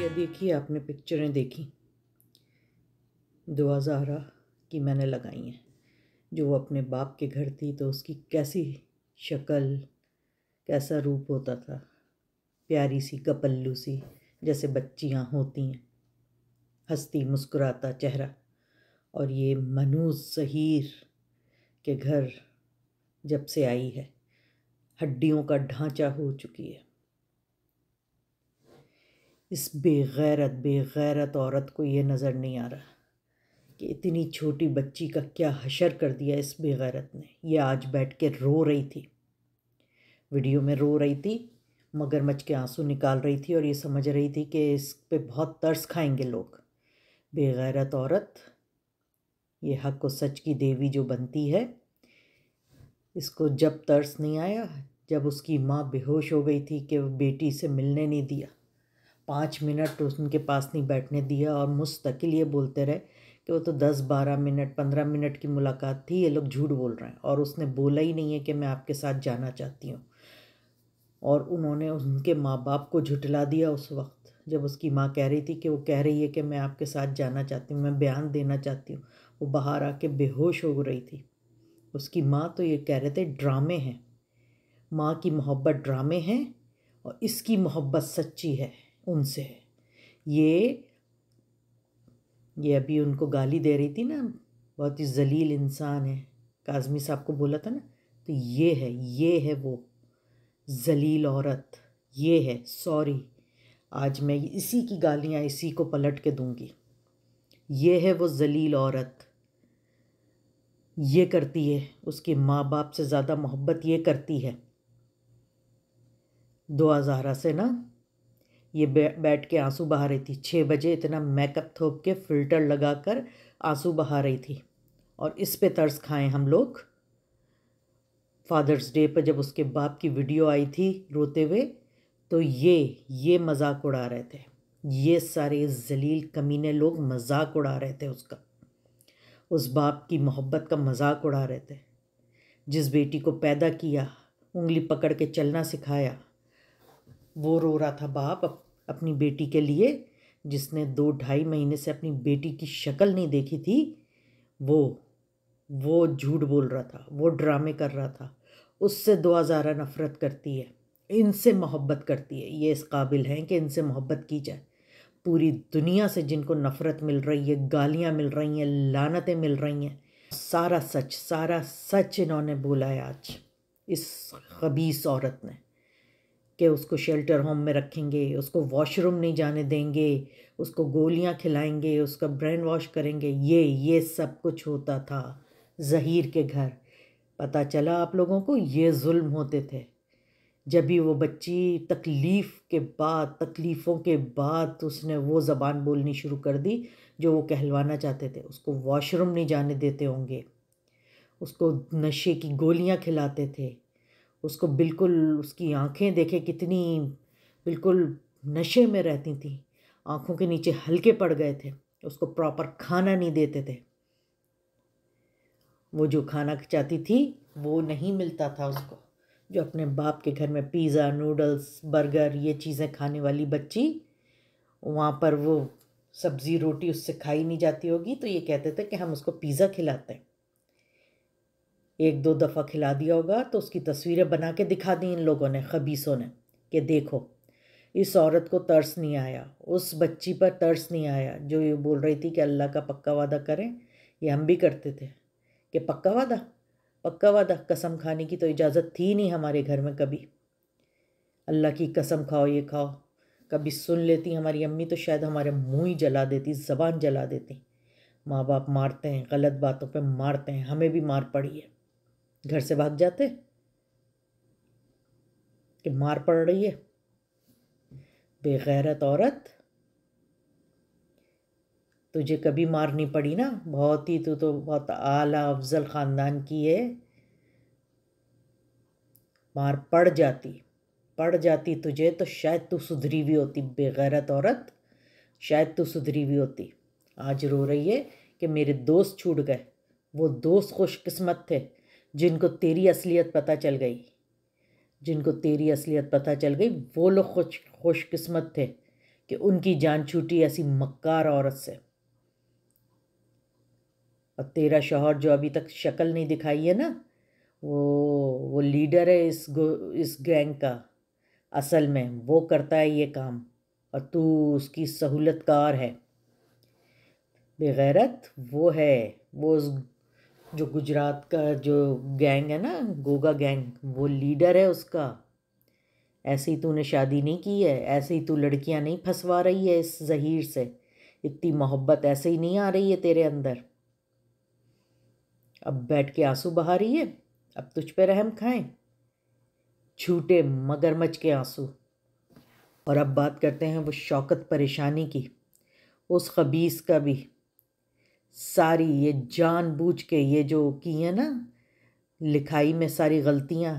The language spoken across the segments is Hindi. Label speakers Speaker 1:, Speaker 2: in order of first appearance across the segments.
Speaker 1: यह देखिए आपने पिक्चरें देखी दुआ जहरा की मैंने लगाई हैं जो अपने बाप के घर थी तो उसकी कैसी शक्ल कैसा रूप होता था प्यारी सी कपल्लू सी जैसे बच्चियाँ होती हैं हंसती मुस्कुराता चेहरा और ये मनूज सहीर के घर जब से आई है हड्डियों का ढांचा हो चुकी है इस बेगैरत बेगैरत औरत को ये नज़र नहीं आ रहा कि इतनी छोटी बच्ची का क्या हशर कर दिया इस बेगैरत ने ये आज बैठ के रो रही थी वीडियो में रो रही थी मगरमच्छ के आंसू निकाल रही थी और ये समझ रही थी कि इस पे बहुत तरस खाएंगे लोग बेगैरत औरत ये हक व सच की देवी जो बनती है इसको जब तरस नहीं आया जब उसकी माँ बेहोश हो गई थी कि वो बेटी से मिलने नहीं दिया पाँच मिनट तो उनके पास नहीं बैठने दिया और मुस्तकिल ये बोलते रहे कि वो तो दस बारह मिनट पंद्रह मिनट की मुलाकात थी ये लोग झूठ बोल रहे हैं और उसने बोला ही नहीं है कि मैं आपके साथ जाना चाहती हूँ और उन्होंने उनके माँ बाप को झुटला दिया उस वक्त जब उसकी माँ कह रही थी कि वो कह रही है कि मैं आपके साथ जाना चाहती हूँ मैं बयान देना चाहती हूँ वो बाहर आके बेहोश हो रही थी उसकी माँ तो ये कह रहे थे ड्रामे हैं माँ की मोहब्बत ड्रामे हैं और इसकी मोहब्बत सच्ची है उनसे है ये ये अभी उनको गाली दे रही थी ना बहुत ही जलील इंसान है काजमी साहब को बोला था ना तो ये है ये है वो जलील औरत ये है सॉरी आज मैं इसी की गालियाँ इसी को पलट के दूंगी ये है वो जलील औरत ये करती है उसके माँ बाप से ज़्यादा मोहब्बत ये करती है दुआ जहरा से ना ये बैठ के आंसू बहा रही थी छः बजे इतना मेकअप थोप के फ़िल्टर लगा कर आंसू बहा रही थी और इस पे तर्स खाए हम लोग फादर्स डे पर जब उसके बाप की वीडियो आई थी रोते हुए तो ये ये मजाक उड़ा रहे थे ये सारे जलील कमीने लोग मजाक उड़ा रहे थे उसका उस बाप की मोहब्बत का मजाक उड़ा रहे थे जिस बेटी को पैदा किया उंगली पकड़ के चलना सिखाया वो रो रहा था बाप अपनी बेटी के लिए जिसने दो ढाई महीने से अपनी बेटी की शक्ल नहीं देखी थी वो वो झूठ बोल रहा था वो ड्रामे कर रहा था उससे दो हज़ारा नफ़रत करती है इनसे मोहब्बत करती है ये इस काबिल हैं कि इनसे मोहब्बत की जाए पूरी दुनिया से जिनको नफ़रत मिल रही है गालियाँ मिल रही हैं लानतें मिल रही हैं सारा सच सारा सच इन्होंने बोला है आज इस खबीस औरत ने कि उसको शेल्टर होम में रखेंगे उसको वॉशरूम नहीं जाने देंगे उसको गोलियां खिलाएंगे उसका ब्रेन वॉश करेंगे ये ये सब कुछ होता था जहीर के घर पता चला आप लोगों को ये जुल्म होते थे जब भी वो बच्ची तकलीफ़ के बाद तकलीफ़ों के बाद उसने वो ज़बान बोलनी शुरू कर दी जो वो कहलवाना चाहते थे उसको वॉशरूम नहीं जाने देते होंगे उसको नशे की गोलियां खिलाते थे उसको बिल्कुल उसकी आंखें देखे कितनी बिल्कुल नशे में रहती थी आंखों के नीचे हल्के पड़ गए थे उसको प्रॉपर खाना नहीं देते थे वो जो खाना चाहती थी वो नहीं मिलता था उसको जो अपने बाप के घर में पिज़्ज़ा नूडल्स बर्गर ये चीज़ें खाने वाली बच्ची वहाँ पर वो सब्ज़ी रोटी उससे खाई नहीं जाती होगी तो ये कहते थे कि हम उसको पिज़्ज़ा खिलाते हैं एक दो दफ़ा खिला दिया होगा तो उसकी तस्वीरें बना के दिखा दी इन लोगों ने खबीसों ने कि देखो इस औरत को तर्स नहीं आया उस बच्ची पर तर्स नहीं आया जो ये बोल रही थी कि अल्लाह का पक्का वादा करें ये हम भी करते थे कि पक्का वादा पक्का वादा कसम खाने की तो इजाज़त थी नहीं हमारे घर में कभी अल्लाह की कसम खाओ ये खाओ कभी सुन लेती हमारी अम्मी तो शायद हमारे मुँह ही जला देती ज़बान जला देती माँ बाप मारते हैं गलत बातों पर मारते हैं हमें भी मार पड़ी है घर से भाग जाते कि मार पड़ रही है बेगैरत औरत तुझे कभी मार नहीं पड़ी ना बहुत ही तू तो बहुत आला अफजल ख़ानदान की है मार पड़ जाती पड़ जाती तुझे तो शायद तू सुधरी हुई होती बेगैरत औरत शायद तू सुधरी हुई होती आज रो रही है कि मेरे दोस्त छूट गए वो दोस्त खुशकिस्मत थे जिनको तेरी असलियत पता चल गई जिनको तेरी असलियत पता चल गई वो लोग खुश खुशकस्मत थे कि उनकी जान छूटी ऐसी मक्कार औरत से और तेरा शोहर जो अभी तक शक्ल नहीं दिखाई है ना वो वो लीडर है इस इस गैंग का असल में वो करता है ये काम और तू उसकी सहूलतकार है बेगैरत वो है वो उस जो गुजरात का जो गैंग है ना गोगा गैंग वो लीडर है उसका ऐसे ही तूने शादी नहीं की है ऐसे ही तू लड़कियां नहीं फंसवा रही है इस जहीर से इतनी मोहब्बत ऐसे ही नहीं आ रही है तेरे अंदर अब बैठ के आंसू बहा रही है अब तुझ पे रहम खाएं छूटे मगरमच के आंसू और अब बात करते हैं वो शौकत परेशानी की उस खबीस का भी सारी ये जानबूझ के ये जो की है ना लिखाई में सारी गलतियाँ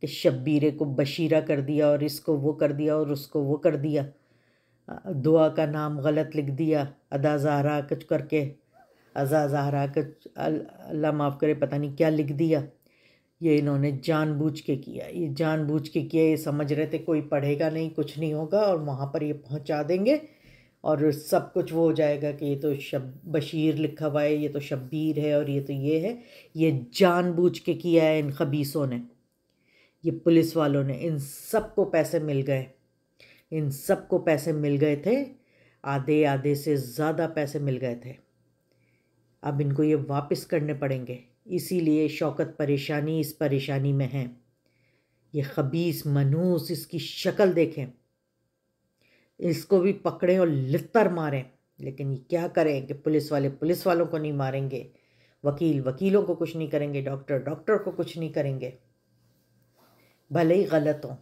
Speaker 1: कि शब्बीरे को बशीरा कर दिया और इसको वो कर दिया और उसको वो कर दिया दुआ का नाम गलत लिख दिया अदा जहरा कुछ करके अजा जहरा कुछ अल्लाह माफ़ करे पता नहीं क्या लिख दिया ये इन्होंने जानबूझ के किया ये जानबूझ के किया ये समझ रहे थे कोई पढ़ेगा नहीं कुछ नहीं होगा और वहाँ पर ये पहुँचा देंगे और सब कुछ वो हो जाएगा कि ये तो शब बशीर लिखा हुआ है ये तो शब्बीर है और ये तो ये है ये जानबूझ के किया है इन खबीसों ने ये पुलिस वालों ने इन सब को पैसे मिल गए इन सब को पैसे मिल गए थे आधे आधे से ज़्यादा पैसे मिल गए थे अब इनको ये वापस करने पड़ेंगे इसीलिए शौकत परेशानी इस परेशानी में है ये खबीस मनूस इसकी शक्ल देखें इसको भी पकड़ें और लितर मारें लेकिन ये क्या करें कि पुलिस वाले पुलिस वालों को नहीं मारेंगे वकील वकीलों को कुछ नहीं करेंगे डॉक्टर डॉक्टर को कुछ नहीं करेंगे भले ही गलत हों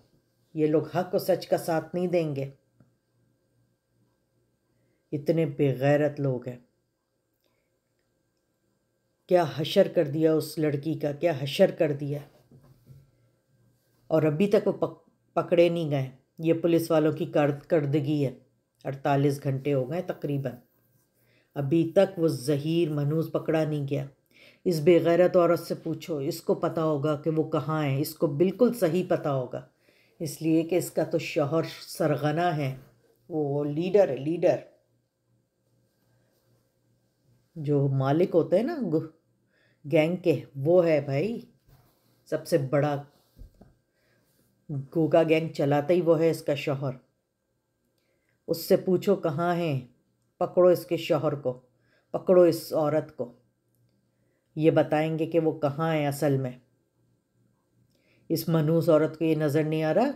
Speaker 1: ये लोग हक और सच का साथ नहीं देंगे इतने बेगैरत लोग हैं क्या हशर कर दिया उस लड़की का क्या हशर कर दिया और अभी तक वो पक, पकड़े नहीं गए ये पुलिस वालों की कर है अड़तालीस घंटे हो गए तकरीबन अभी तक वो जहीर मनूज पकड़ा नहीं गया इस बेगैरत औरत से पूछो इसको पता होगा कि वो कहाँ है इसको बिल्कुल सही पता होगा इसलिए कि इसका तो शोहर सरगना है वो लीडर है लीडर जो मालिक होते हैं ना गैंग के वो है भाई सबसे बड़ा गोगा गैंग चलाता ही वो है इसका शोहर उससे पूछो कहाँ हैं पकड़ो इसके शोहर को पकड़ो इस औरत को ये बताएंगे कि वो कहाँ है असल में इस मनूस औरत को ये नज़र नहीं आ रहा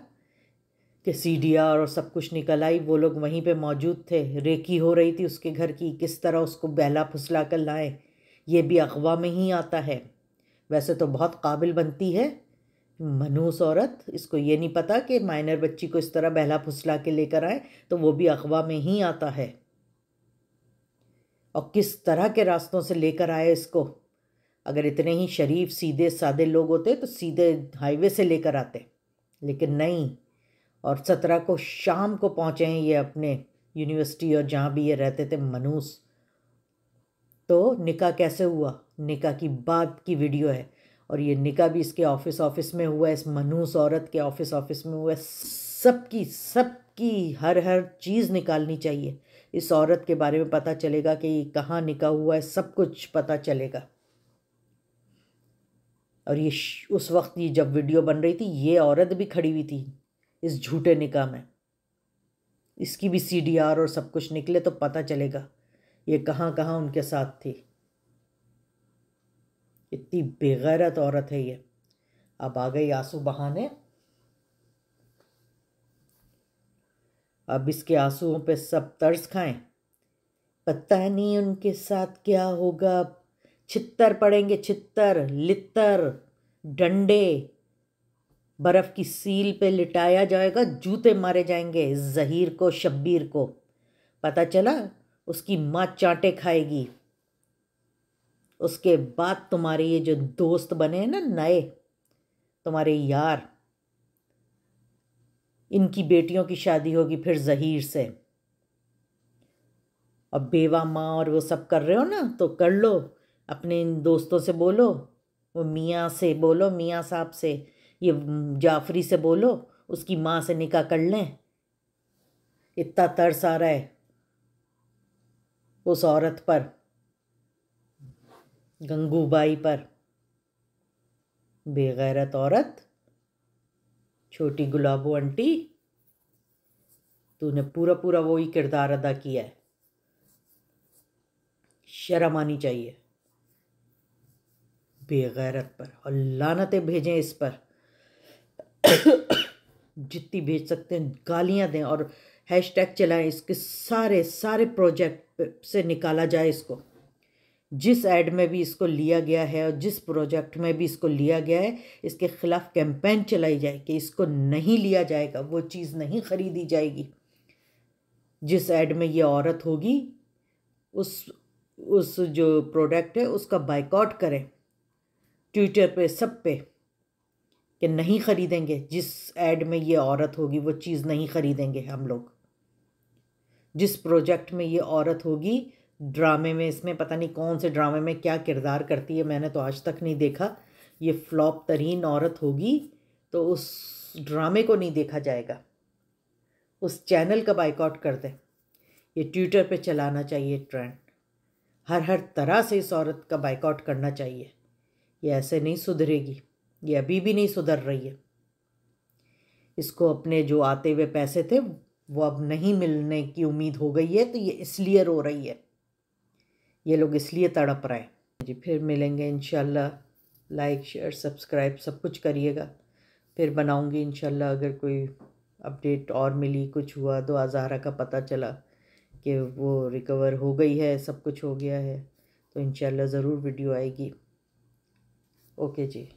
Speaker 1: कि सीडिया और सब कुछ निकल आई वो लोग वहीं पे मौजूद थे रेकी हो रही थी उसके घर की किस तरह उसको बहला फुसला कर लाए ये भी अगवा में ही आता है वैसे तो बहुत काबिल बनती है मनहूस इसको ये नहीं पता कि माइनर बच्ची को इस तरह बहला फुसला के लेकर आए तो वो भी अखवा में ही आता है और किस तरह के रास्तों से लेकर आए इसको अगर इतने ही शरीफ सीधे सादे लोग होते तो सीधे हाईवे से लेकर आते लेकिन नहीं और सत्रह को शाम को पहुँचे हैं ये अपने यूनिवर्सिटी और जहाँ भी ये रहते थे मनूस तो निका कैसे हुआ निका की बात की वीडियो है और ये निका भी इसके ऑफिस ऑफिस में हुआ इस मनूस औरत के ऑफिस ऑफिस में हुआ सबकी सबकी हर हर चीज़ निकालनी चाहिए इस औरत के बारे में पता चलेगा कि कहाँ निका हुआ है सब कुछ पता चलेगा और ये उस वक्त ये जब वीडियो बन रही थी ये औरत भी खड़ी हुई थी इस झूठे निका में इसकी भी सी और सब कुछ निकले तो पता चलेगा ये कहाँ कहाँ उनके साथ थी इतनी बेगैरत औरत है ये अब आ गई आंसू बहाने अब इसके आंसुओं पे सब तर्स खाएं पता नहीं उनके साथ क्या होगा छित्तर पड़ेंगे छित्तर लित्तर डंडे बर्फ़ की सील पे लिटाया जाएगा जूते मारे जाएंगे जहीर को शब्बीर को पता चला उसकी माँ चांटे खाएगी उसके बाद तुम्हारे ये जो दोस्त बने हैं ना नए तुम्हारे यार इनकी बेटियों की शादी होगी फिर जहीर से अब बेवा माँ और वो सब कर रहे हो ना तो कर लो अपने इन दोस्तों से बोलो वो मियाँ से बोलो मियाँ साहब से ये जाफरी से बोलो उसकी माँ से निकाह कर लें इतना तरस आ रहा है उस औरत पर गंगूबाई पर बेगैरत औरत छोटी गुलाबो आंटी तूने पूरा पूरा वो ही किरदार अदा किया है शर्म आनी चाहिए बेगैरत पर और लानतें भेजें इस पर जितनी भेज सकते हैं गालियां दें और हैशटैग चलाएं इसके सारे सारे प्रोजेक्ट से निकाला जाए इसको जिस एड में भी इसको लिया गया है और जिस प्रोजेक्ट में भी इसको लिया गया है इसके ख़िलाफ़ कैंपेन चलाई जाए कि इसको नहीं लिया जाएगा वो चीज़ नहीं ख़रीदी जाएगी जिस एड में ये औरत होगी उस उस जो प्रोडक्ट है उसका बाइकआउट करें ट्विटर पे सब पे कि नहीं ख़रीदेंगे जिस एड में ये औरत होगी वो चीज़ नहीं ख़रीदेंगे हम लोग जिस प्रोजेक्ट में ये औरत होगी ड्रामे में इसमें पता नहीं कौन से ड्रामे में क्या किरदार करती है मैंने तो आज तक नहीं देखा ये फ्लॉप तरीन औरत होगी तो उस ड्रामे को नहीं देखा जाएगा उस चैनल का बाइकआउट कर दें ये ट्विटर पे चलाना चाहिए ट्रेंड हर हर तरह से इस औरत का बाइकआउट करना चाहिए ये ऐसे नहीं सुधरेगी ये अभी भी नहीं सुधर रही है इसको अपने जो आते हुए पैसे थे वो अब नहीं मिलने की उम्मीद हो गई है तो ये इसलिए रो रही है ये लोग इसलिए तड़प रहे हैं जी फिर मिलेंगे इन लाइक शेयर सब्सक्राइब सब कुछ करिएगा फिर बनाऊंगी इन अगर कोई अपडेट और मिली कुछ हुआ तो आज़ारा का पता चला कि वो रिकवर हो गई है सब कुछ हो गया है तो इन ज़रूर वीडियो आएगी ओके जी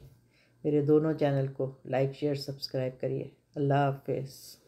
Speaker 1: मेरे दोनों चैनल को लाइक शेयर सब्सक्राइब करिए अल्लाह हाफिज़